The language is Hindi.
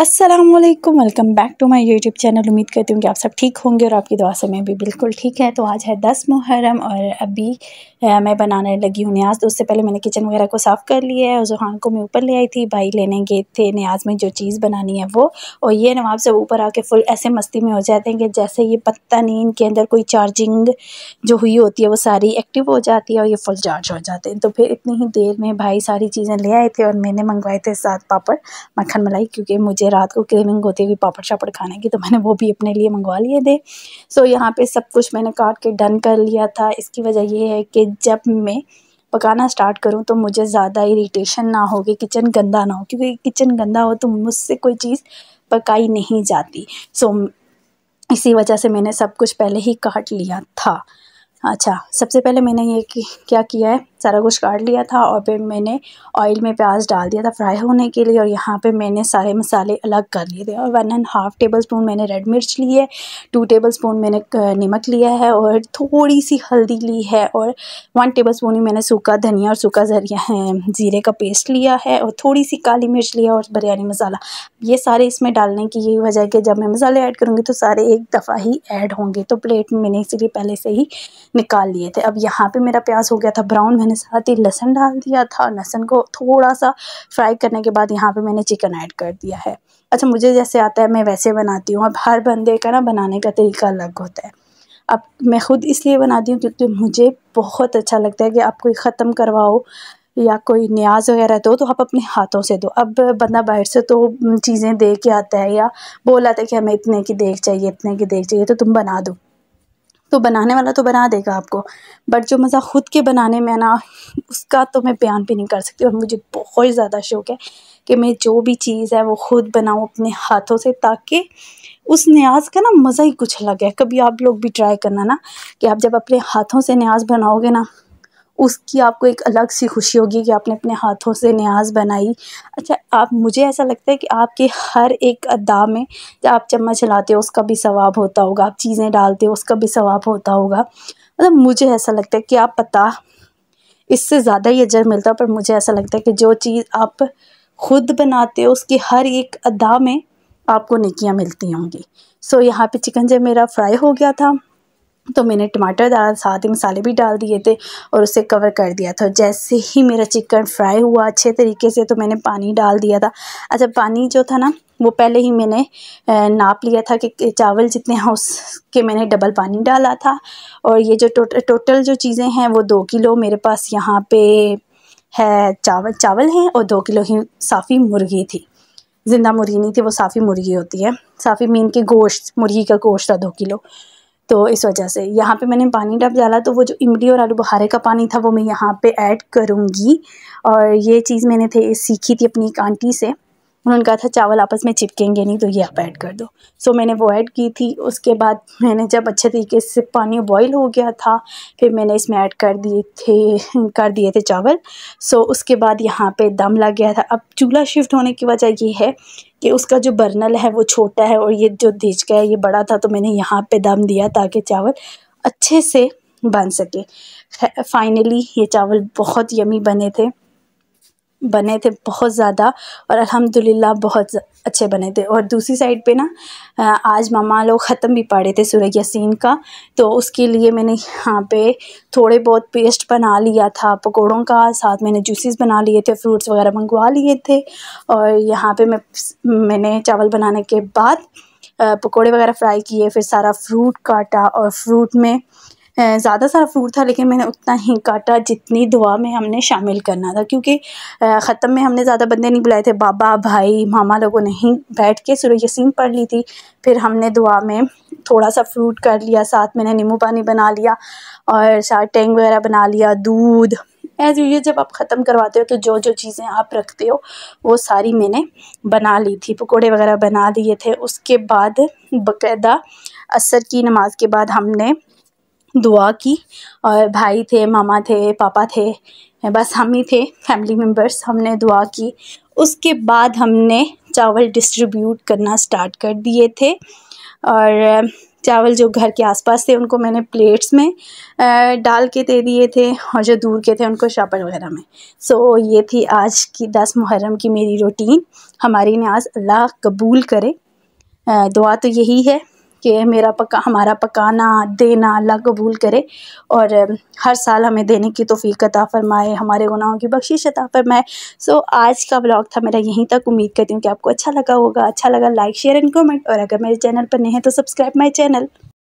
अस्सलाम वालेकुम welcome back to my YouTube channel उम्मीद करती हूँ कि आप सब ठीक होंगे और आपकी दुआ से मैं भी बिल्कुल ठीक है तो आज है दस मुहर्रम और अभी आ, मैं बनाने लगी हूँ न्याज तो उससे पहले मैंने किचन वगैरह को साफ़ कर लिया है और जुहान को मैं ऊपर ले आई थी भाई लेने गए थे न्याज में जो चीज़ बनानी है वो और ये नवाब सब ऊपर आके फुल ऐसे मस्ती में हो जाते हैं कि जैसे ये पत्ता नहीं इनके अंदर कोई चार्जिंग जो हुई होती है वो सारी एक्टिव हो जाती है और ये फुल चार्ज हो जाते हैं तो फिर इतनी ही देर में भाई सारी चीज़ें ले आए थे और मैंने मंगवाए थे साथ पापड़ मक्खन मलाई क्योंकि मुझे मुझे रात को क्रेविंग होती कि पापड़ शापड़ खाने की तो मैंने वो भी अपने लिए मंगवा लिए थे सो यहाँ पे सब कुछ मैंने काट के डन कर लिया था इसकी वजह ये है कि जब मैं पकाना स्टार्ट करूँ तो मुझे ज़्यादा इरीटेशन ना होगी किचन गंदा ना हो क्योंकि किचन गंदा हो तो मुझसे कोई चीज़ पकाई नहीं जाती सो so, इसी वजह से मैंने सब कुछ पहले ही काट लिया था अच्छा सबसे पहले मैंने ये कि, क्या किया है सारा कुछ काट लिया था और फिर मैंने ऑयल में प्याज डाल दिया था फ्राई होने के लिए और यहाँ पे मैंने सारे मसाले अलग कर लिए थे और one and half tablespoon मैंने रेड मिर्च ली है टू टेबल स्पून मैंने नमक लिया है और थोड़ी सी हल्दी ली है और वन टेबल स्पून ही मैंने सूखा धनिया और सूखा जरिया है ज़ीरे का पेस्ट लिया है और थोड़ी सी काली मिर्च लिया और बिरयानी मसाला ये सारे इसमें डालने की यही वजह है कि जब मैं मसाले ऐड करूँगी तो सारे एक दफ़ा ही ऐड होंगे तो प्लेट में मैंने इसीलिए पहले से ही निकाल लिए थे अब यहाँ पर मेरा प्याज हो गया था ब्राउन मैंने साथ ही लहसन डाल दिया था लहसन को थोड़ा सा फ्राई करने के बाद यहाँ पे मैंने चिकन ऐड कर दिया है अच्छा मुझे जैसे आता है मैं वैसे बनाती हूँ अब हर बंदे का ना बनाने का तरीका अलग होता है अब मैं ख़ुद इसलिए बनाती हूँ क्योंकि मुझे बहुत अच्छा लगता है कि आप कोई ख़त्म करवाओ या कोई न्याज वगैरह दो तो आप अपने हाथों से दो अब बंदा बाहर से तो चीज़ें दे के आता है या बोला था है कि हमें इतने की देख चाहिए इतने की देख चाहिए तो तुम बना दो तो बनाने वाला तो बना देगा आपको बट जो मज़ा ख़ुद के बनाने में है ना उसका तो मैं बयान भी नहीं कर सकती और मुझे बहुत ज़्यादा शौक़ है कि मैं जो भी चीज़ है वो ख़ुद बनाऊँ अपने हाथों से ताकि उस न्याज का ना मज़ा ही कुछ अलग है कभी आप लोग भी ट्राई करना ना कि आप जब अपने हाथों से न्याज बनाओगे ना उसकी आपको एक अलग सी खुशी होगी कि आपने अपने हाथों से न्याज़ बनाई अच्छा आप मुझे ऐसा लगता है कि आपके हर एक अदा में आप चम्मच हिलाते हो उसका भी सवाब होता होगा आप चीज़ें डालते हो उसका भी सवाब होता होगा मतलब मुझे ऐसा लगता है कि आप पता इससे ज़्यादा ही अजर मिलता है पर मुझे ऐसा लगता है कि जो चीज़ आप खुद बनाते हो उसकी हर एक अदा में आपको निकियाँ मिलती होंगी सो so, यहाँ पे चिकन जब मेरा फ्राई हो गया था तो मैंने टमाटर डाला साथ ही मसाले भी डाल दिए थे और उसे कवर कर दिया था जैसे ही मेरा चिकन फ्राई हुआ अच्छे तरीके से तो मैंने पानी डाल दिया था अच्छा पानी जो था ना वो पहले ही मैंने नाप लिया था कि चावल जितने हैं उसके मैंने डबल पानी डाला था और ये जो टोटल टोटल जो चीज़ें हैं वो दो किलो मेरे पास यहाँ पे है चावल चावल हैं और दो किलो ही साफ़ी मुर्गी थी ज़िंदा मुर्गी नहीं थी वो साफ़ी मुर्गी होती है साफ़ी मीन के गोश्त मुर्गी का गोश्त था दो किलो तो इस वजह से यहाँ पे मैंने पानी डब डाला तो वो जो इमली और आलू बुखारे का पानी था वो मैं यहाँ पे ऐड करूँगी और ये चीज़ मैंने थे सीखी थी अपनी एक आंटी से उन्होंने कहा था चावल आपस में चिपकेंगे नहीं तो ये आप ऐड कर दो सो मैंने वो ऐड की थी उसके बाद मैंने जब अच्छे तरीके से पानी बॉईल हो गया था फिर मैंने इसमें ऐड कर दिए थे कर दिए थे चावल सो उसके बाद यहाँ पे दम लग गया था अब चूल्हा शिफ्ट होने की वजह ये है कि उसका जो बर्नल है वो छोटा है और ये जो धीच है ये बड़ा था तो मैंने यहाँ पर दम दिया ताकि चावल अच्छे से बन सके फाइनली ये चावल बहुत यमी बने थे बने थे बहुत ज़्यादा और अल्हम्दुलिल्लाह बहुत अच्छे बने थे और दूसरी साइड पे ना आज मामा लोग ख़त्म भी पड़े थे सूर्य यासीन का तो उसके लिए मैंने यहाँ पे थोड़े बहुत पेस्ट बना लिया था पकोड़ों का साथ मैंने जूसेस बना लिए थे फ्रूट्स वगैरह मंगवा लिए थे और यहाँ पे मैं मैंने चावल बनाने के बाद पकौड़े वगैरह फ्राई किए फिर सारा फ्रूट काटा और फ्रूट में ज़्यादा सारा फ्रूट था लेकिन मैंने उतना ही काटा जितनी दुआ में हमने शामिल करना था क्योंकि ख़त्म में हमने ज़्यादा बंदे नहीं बुलाए थे बाबा भाई मामा लोगों ने ही बैठ के सुर यसीम पढ़ ली थी फिर हमने दुआ में थोड़ा सा फ्रूट कर लिया साथ मैंने नींबू पानी बना लिया और साथ टेंग वगैरह बना लिया दूध एज़ यूज जब आप ख़त्म करवाते हो तो जो जो चीज़ें आप रखते हो वो सारी मैंने बना ली थी पकोड़े वगैरह बना लिए थे उसके बाद बकायदा असर की नमाज़ के बाद हमने दुआ की और भाई थे मामा थे पापा थे बस हम ही थे फैमिली मेम्बर्स हमने दुआ की उसके बाद हमने चावल डिस्ट्रीब्यूट करना स्टार्ट कर दिए थे और चावल जो घर के आसपास थे उनको मैंने प्लेट्स में डाल के दे दिए थे और जो दूर के थे उनको शापर वगैरह में सो so, ये थी आज की दस मुहर्रम की मेरी रूटीन हमारी न्याज अल्लाह कबूल करे दुआ तो यही है कि मेरा पका हमारा पकाना देना अल्लाह कबूल करे और हर साल हमें देने की तोफ़ी अता फ़रमाए हमारे गुनाहों की बख्शिश अता फ़रमाए सो so, आज का ब्लॉग था मेरा यहीं तक उम्मीद करती हूँ कि आपको अच्छा लगा होगा अच्छा लगा लाइक शेयर एंड कमेंट और अगर मेरे चैनल पर नहीं है तो सब्सक्राइब माई चैनल